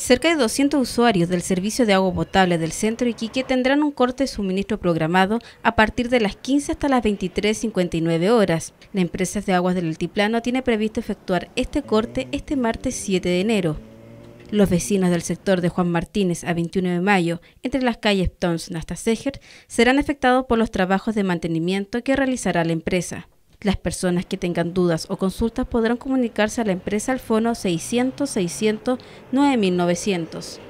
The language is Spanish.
Cerca de 200 usuarios del servicio de agua potable del centro Iquique tendrán un corte de suministro programado a partir de las 15 hasta las 23.59 horas. La empresa de aguas del altiplano tiene previsto efectuar este corte este martes 7 de enero. Los vecinos del sector de Juan Martínez a 21 de mayo, entre las calles Tons hasta Seger, serán afectados por los trabajos de mantenimiento que realizará la empresa. Las personas que tengan dudas o consultas podrán comunicarse a la empresa al fono 600 600 9900.